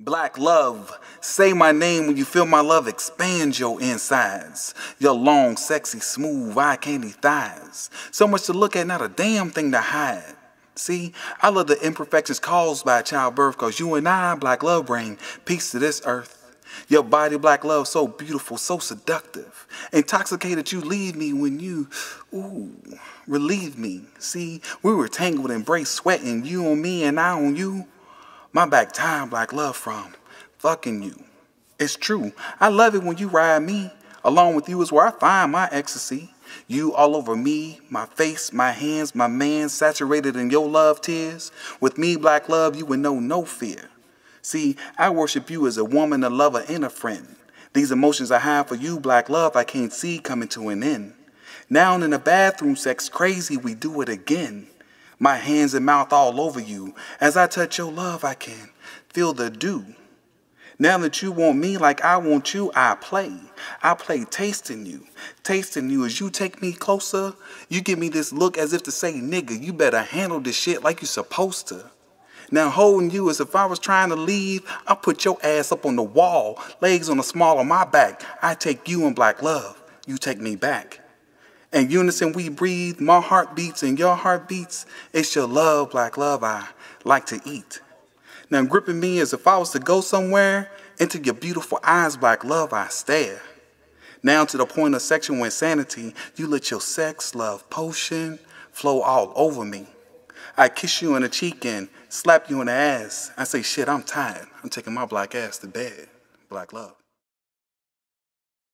Black love, say my name when you feel my love expand your insides. Your long, sexy, smooth, eye candy thighs. So much to look at, not a damn thing to hide. See, I love the imperfections caused by childbirth, cause you and I, black love brain, peace to this earth. Your body, black love, so beautiful, so seductive. Intoxicated, you leave me when you, ooh, relieve me. See, we were tangled in brace sweating, you on me and I on you my back time black love from. Fucking you. It's true. I love it when you ride me. Along with you is where I find my ecstasy. You all over me, my face, my hands, my man, saturated in your love tears. With me, black love, you would know no fear. See, I worship you as a woman, a lover, and a friend. These emotions I have for you, black love, I can't see coming to an end. Now in the bathroom, sex crazy, we do it again my hands and mouth all over you. As I touch your love, I can feel the dew. Now that you want me like I want you, I play. I play tasting you. Tasting you as you take me closer, you give me this look as if to say, nigga, you better handle this shit like you supposed to. Now holding you as if I was trying to leave, I put your ass up on the wall, legs on the small of my back. I take you in black love, you take me back. In unison we breathe, my heart beats and your heart beats. It's your love black love I like to eat. Now gripping me as if I was to go somewhere, into your beautiful eyes black love I stare. Now to the point of sexual insanity, you let your sex love potion flow all over me. I kiss you in the cheek and slap you in the ass. I say, shit, I'm tired. I'm taking my black ass to bed. Black love.